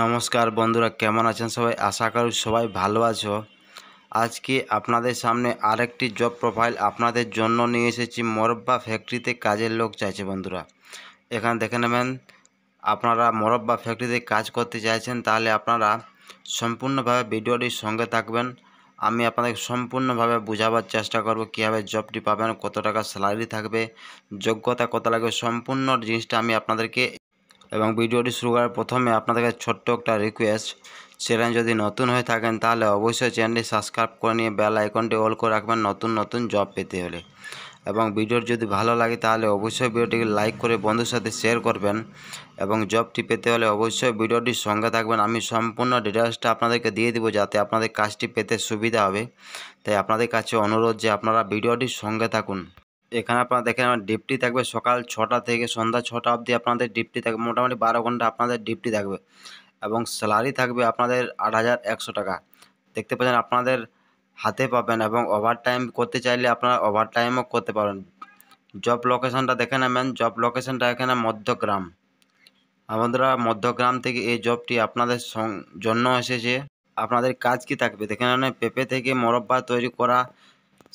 নমস্কার বন্ধুরা কেমন আছেন সবাই আশা করি সবাই ভালো আছো আজকে আপনাদের সামনে আরেকটি জব প্রোফাইল আপনাদের জন্য নিয়ে এসেছি মরব্বা ফ্যাক্টরিতে কাজের লোক চাইছে বন্ধুরা এখানে দেখে নেবেন আপনারা মরব্বা ফ্যাক্টরিতে কাজ করতে চাইছেন তাহলে আপনারা সম্পূর্ণভাবে ভিডিওটির সঙ্গে থাকবেন আমি আপনাদের সম্পূর্ণভাবে বোঝাবার চেষ্টা করব কীভাবে জবটি পাবেন কত টাকা স্যালারি থাকবে যোগ্যতা কত লাগবে সম্পূর্ণ জিনিসটা আমি আপনাদেরকে এবং ভিডিওটি শুরু করার প্রথমে আপনাদের কাছে ছোট্ট একটা রিকোয়েস্ট চ্যানেল যদি নতুন হয়ে থাকেন তাহলে অবশ্যই চ্যানেলটি সাবস্ক্রাইব করে নিয়ে বেল আইকনটি অল করে রাখবেন নতুন নতুন জব পেতে হলে এবং ভিডিওটি যদি ভালো লাগে তাহলে অবশ্যই ভিডিওটিকে লাইক করে বন্ধুর সাথে শেয়ার করবেন এবং জবটি পেতে হলে অবশ্যই ভিডিওটির সঙ্গে থাকবেন আমি সম্পূর্ণ ডিটেলসটা আপনাদেরকে দিয়ে দিব যাতে আপনাদের কাজটি পেতে সুবিধা হবে তাই আপনাদের কাছে অনুরোধ যে আপনারা ভিডিওটির সঙ্গে থাকুন এখানে আপনারা দেখেন আমার ডিপটি থাকবে সকাল ছটা থেকে সন্ধ্যা ছটা অবধি আপনাদের ডিপটি থাকবে মোটামুটি বারো ঘন্টা আপনাদের ডিপটি থাকবে এবং স্যালারি থাকবে আপনাদের আট হাজার একশো টাকা দেখতে পাচ্ছেন আপনাদের হাতে পাবেন এবং ওভার টাইম করতে চাইলে আপনারা ওভার টাইমও করতে পারেন জব লোকেশানটা দেখে নেবেন জব লোকেশানটা এখানে মধ্যগ্রাম আমাদেরা মধ্যগ্রাম থেকে এই জবটি আপনাদের জন্য এসেছে আপনাদের কাজ কি থাকবে দেখে নেন পেঁপে থেকে মোরব্বা তৈরি করা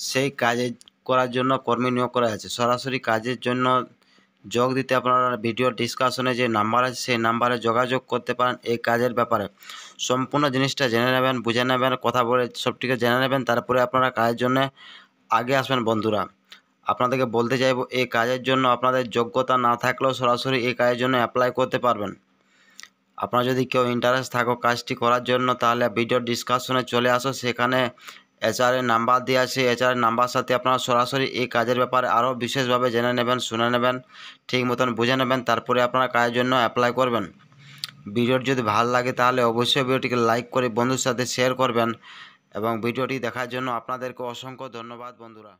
সেই কাজের করার জন্য কর্মী নিয়োগ করা হয়েছে সরাসরি কাজের জন্য যোগ দিতে আপনারা ভিডিও ডিসকাশনে যে নাম্বার আছে সেই নাম্বারে যোগাযোগ করতে পারেন এই কাজের ব্যাপারে সম্পূর্ণ জিনিসটা জেনে নেবেন বুঝে নেবেন কথা বলে সবটিকে জেনে নেবেন তারপরে আপনারা কাজের জন্য আগে আসবেন বন্ধুরা আপনাদেরকে বলতে চাইব এই কাজের জন্য আপনাদের যোগ্যতা না থাকলেও সরাসরি এই কাজের জন্য অ্যাপ্লাই করতে পারবেন আপনারা যদি কেউ ইন্টারেস্ট থাকো কাজটি করার জন্য তাহলে ভিডিও ডিসকাশনে চলে আসো সেখানে এর নাম্বার দেওয়া আছে এর নাম্বার সাথে আপনারা সরাসরি এই কাজের ব্যাপারে আরও বিশেষভাবে জেনে নেবেন শুনে নেবেন ঠিক মতন বুঝে নেবেন তারপরে আপনারা কাজের জন্য অ্যাপ্লাই করবেন ভিডিওটি যদি ভালো লাগে তাহলে অবশ্যই ভিডিওটিকে লাইক করে বন্ধুর সাথে শেয়ার করবেন এবং ভিডিওটি দেখার জন্য আপনাদেরকে অসংখ্য ধন্যবাদ বন্ধুরা